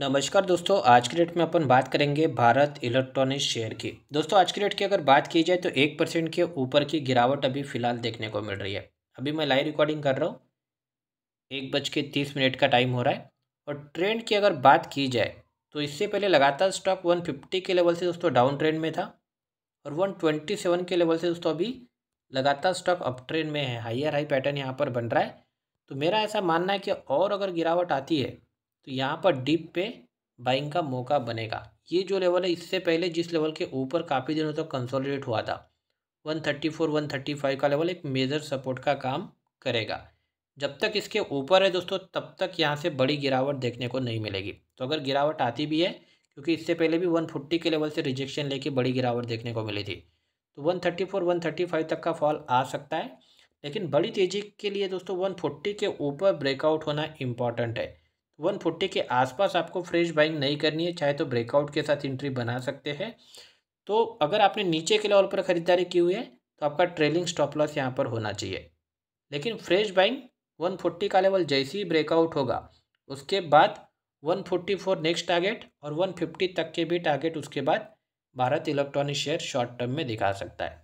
नमस्कार दोस्तों आज के डेट में अपन बात करेंगे भारत इलेक्ट्रॉनिक्स शेयर की दोस्तों आज के डेट की अगर बात की जाए तो एक परसेंट के ऊपर की गिरावट अभी फिलहाल देखने को मिल रही है अभी मैं लाइव रिकॉर्डिंग कर रहा हूँ एक बज के तीस मिनट का टाइम हो रहा है और ट्रेंड की अगर बात की जाए तो इससे पहले लगातार स्टॉक वन फिफ्टी के लेवल से दोस्तों डाउन ट्रेंड में था और वन ट्वेंटी सेवन के लेवल से दोस्तों अभी लगातार स्टॉक अप ट्रेंड में है हाइयर हाई पैटर्न यहाँ पर बन रहा है तो मेरा ऐसा मानना है कि और अगर गिरावट आती है तो यहाँ पर डिप पे बाइंग का मौका बनेगा ये जो लेवल है इससे पहले जिस लेवल के ऊपर काफ़ी दिनों तक तो कंसोलिडेट हुआ था 134 135 का लेवल एक मेजर सपोर्ट का काम करेगा जब तक इसके ऊपर है दोस्तों तब तक यहाँ से बड़ी गिरावट देखने को नहीं मिलेगी तो अगर गिरावट आती भी है क्योंकि इससे पहले भी वन के लेवल से रिजेक्शन लेके बड़ी गिरावट देखने को मिली थी तो थर्टी 135 तक का फॉल आ सकता है लेकिन बड़ी तेज़ी के लिए दोस्तों 140 के ऊपर ब्रेकआउट होना इम्पॉर्टेंट है वन फोर्टी के आसपास आपको फ्रेश बाइंग नहीं करनी है चाहे तो ब्रेकआउट के साथ एंट्री बना सकते हैं तो अगर आपने नीचे के लेवल पर ख़रीदारी की हुई है तो आपका ट्रेलिंग स्टॉप लॉस यहाँ पर होना चाहिए लेकिन फ्रेश बाइंग 140 का लेवल जैसे ही ब्रेकआउट होगा उसके बाद 144 नेक्स्ट टारगेट और 150 तक के भी टारगेट उसके बाद Bharat electronic share short term में दिखा सकता है